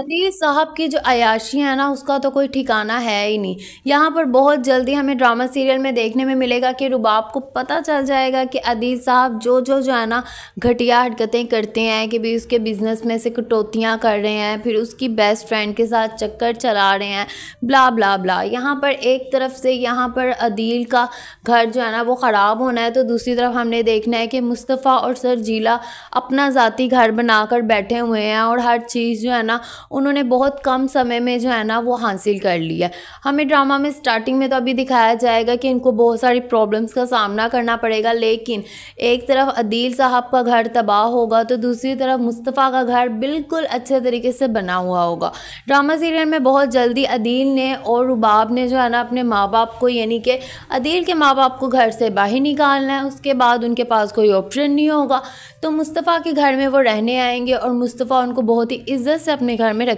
अदीज़ साहब की जो अयाशियाँ है ना उसका तो कोई ठिकाना है ही नहीं यहाँ पर बहुत जल्दी हमें ड्रामा सीरियल में देखने में मिलेगा कि रुबाब को पता चल जाएगा कि अदीज़ साहब जो जो जो है ना घटिया हरकतें करते हैं कि भाई उसके बिज़नेस में से कटौतियाँ कर रहे हैं फिर उसकी बेस्ट फ्रेंड के साथ चक्कर चला रहे हैं ब्ला ब्ला ब्ला यहाँ पर एक तरफ से यहाँ पर अदील का घर जो है ना वो ख़राब होना है तो दूसरी तरफ हमने देखना है कि मुस्तफ़ा और सरजीला अपना ज़ाती घर बना बैठे हुए हैं और हर चीज़ जो है ना उन्होंने बहुत कम समय में जो है ना वो हासिल कर लिया हमें ड्रामा में स्टार्टिंग में तो अभी दिखाया जाएगा कि इनको बहुत सारी प्रॉब्लम्स का सामना करना पड़ेगा लेकिन एक तरफ अदील साहब का घर तबाह होगा तो दूसरी तरफ मुस्तफ़ा का घर बिल्कुल अच्छे तरीके से बना हुआ होगा ड्रामा सीरियल में बहुत जल्दी अदील ने और रुबाब ने जो है ना अपने माँ बाप को यानी कि अदील के माँ बाप को घर से बाहर निकालना है उसके बाद उनके पास कोई ऑप्शन नहीं होगा तो मुस्तफ़ा के घर में वो रहने आएंगे और मुस्तफ़ा उनको बहुत ही इज्जत से अपने घर mira,